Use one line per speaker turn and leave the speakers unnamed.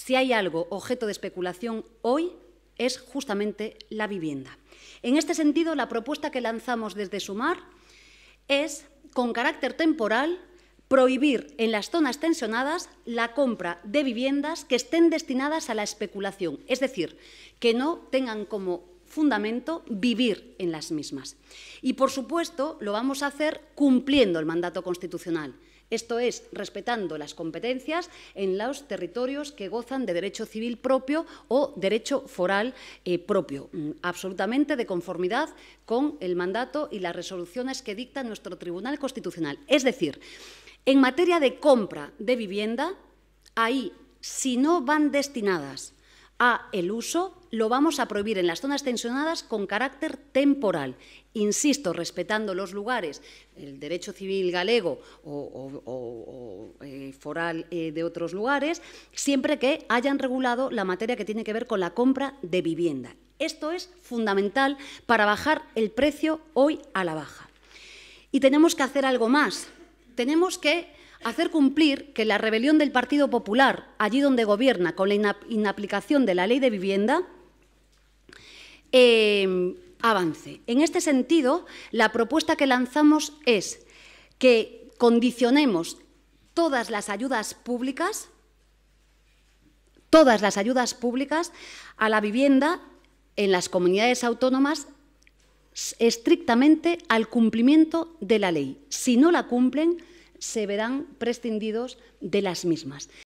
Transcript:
si hay algo objeto de especulación hoy, es justamente la vivienda. En este sentido, la propuesta que lanzamos desde Sumar es, con carácter temporal, prohibir en las zonas tensionadas la compra de viviendas que estén destinadas a la especulación, es decir, que no tengan como fundamento vivir en las mismas. Y, por supuesto, lo vamos a hacer cumpliendo el mandato constitucional, esto es, respetando las competencias en los territorios que gozan de derecho civil propio o derecho foral eh, propio, mm, absolutamente de conformidad con el mandato y las resoluciones que dicta nuestro Tribunal Constitucional. Es decir, en materia de compra de vivienda, ahí, si no van destinadas a el uso, lo vamos a prohibir en las zonas tensionadas con carácter temporal. Insisto, respetando los lugares, el derecho civil galego o, eh, foral eh, de otros lugares, siempre que hayan regulado la materia que tiene que ver con la compra de vivienda. Esto es fundamental para bajar el precio hoy a la baja. Y tenemos que hacer algo más. Tenemos que hacer cumplir que la rebelión del Partido Popular, allí donde gobierna, con la inaplicación de la ley de vivienda, eh, avance. En este sentido, la propuesta que lanzamos es que condicionemos todas las ayudas públicas, todas las ayudas públicas a la vivienda en las comunidades autónomas estrictamente al cumplimiento de la ley. Si no la cumplen, se verán prescindidos de las mismas.